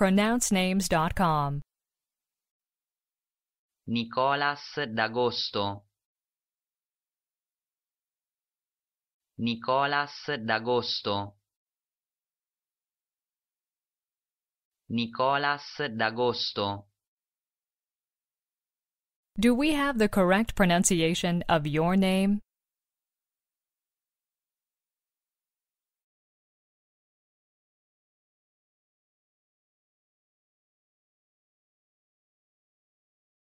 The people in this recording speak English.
pronouncenames.com. Nicolas D'Agosto Nicolas D'Agosto Nicolas D'Agosto Do we have the correct pronunciation of your name?